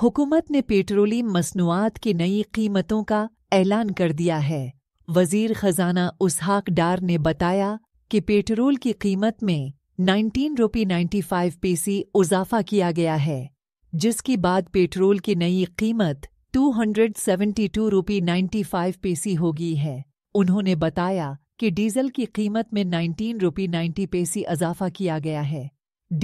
हुकूमत ने पेट्रोली मसनूआत की नई कीमतों का ऐलान कर दिया है वजीर खजाना उसहाक डार ने बताया कि पेट्रोल की कीमत में नाइनटीन रुपी नाइन्टी फाइव पीसी उजाफा किया गया है जिसकी बाद पेट्रोल की नई कीमत two hundred seventy two rupee ninety five पीसी होगी है उन्होंने बताया कि डीजल की कीमत में नाइनटीन रुपी नाइन्टी पीसी इजाफा किया गया है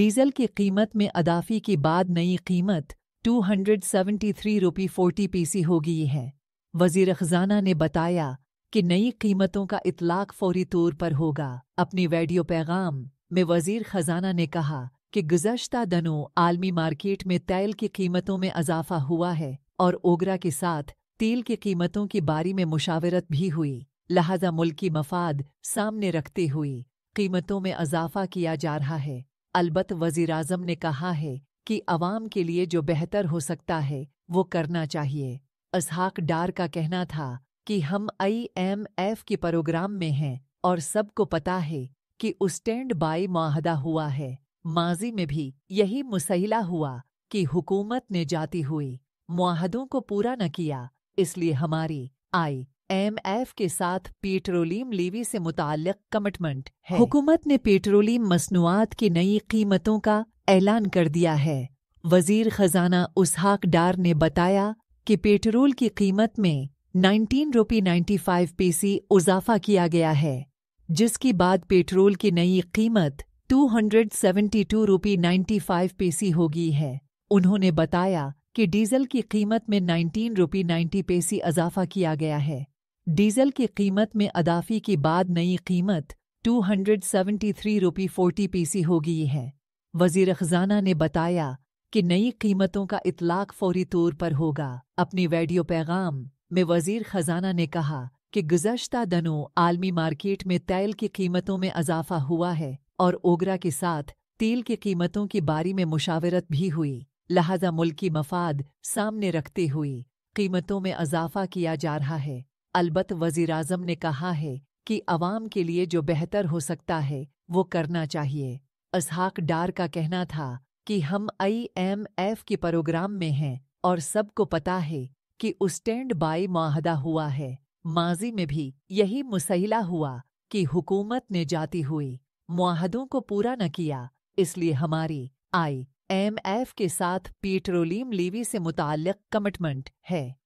डीजल की कीमत में अदाफी के बाद नई कीमत two hundred seventy three rupee forty पीसी हो गई है वजीर खजाना ने बताया कि नई कीमतों का इतलाक फौरी तौर पर होगा अपनी वीडियो पैगाम में वजीर खजाना ने कहा कि गुजशत दिनों आलमी मार्केट में तेल की कीमतों में अजाफा हुआ है और ओगरा के साथ तेल की कीमतों की बारी में मुशावरत भी हुई लिहाजा मुल्की मफाद सामने रखते हुए कीमतों में अजाफा किया जा रहा है अलबत् वजीर अजम ने कहा है कि आवाम के लिए जो बेहतर हो सकता है वो करना चाहिए अजहाक डार का कहना था कि हम आई एम एफ के प्रोग्राम में हैं और सबको पता है कि स्टैंड बाई माहदा हुआ है माजी में भी यही मुसैला हुआ कि हुकूमत ने जाती हुई माहदों को पूरा न किया इसलिए हमारी आई एम एफ के साथ पेट्रोलियम लेवी से मुतल कमिटमेंट है हुकूमत ने पेट्रोलियम मसनूआत की नई कीमतों का ऐलान कर दिया है वजीर खजाना उसहाक डार ने बताया कि पेट्रोल की कीमत में 19 रुपी 95 पीसी उजाफा किया गया है जिसकी बाद पेट्रोल की नई कीमत 272 रुपी फ़ाइव पीसी होगी है उन्होंने बताया कि डीजल की कीमत में 19 रुपी 90 पेसी इजाफा किया गया है डीजल की कीमत में अदाफी की बाद नई कीमत 273 रुपी फ़ोर्टी पीसी हो गई है वजीर खजाना ने बताया कि नई कीमतों का इतलाक फौरी तौर पर होगा अपनी वीडियो पैगाम में वजीर खजाना ने कहा कि गुजशत दिनों आलमी मार्केट में तेल की कीमतों में अजाफा हुआ है और ओगरा के साथ तेल की कीमतों की बारी में मुशावरत भी हुई लिहाजा मुल्की मफाद सामने रखते हुए कीमतों में अजाफ़ा किया जा रहा है अलबत् वजीर अजम ने कहा है कि आवाम के लिए जो बेहतर हो सकता है वो करना चाहिए अजहाक डार का कहना था कि हम आई एम एफ के प्रोग्राम में हैं और सबको पता है कि स्टैंड बाई माहदा हुआ है माजी में भी यही मुसैला हुआ कि हुकूमत ने जाती हुई माहदों को पूरा न किया इसलिए हमारी आई एम एफ के साथ पेट्रोलियम लेवी से मुतल कमिटमेंट है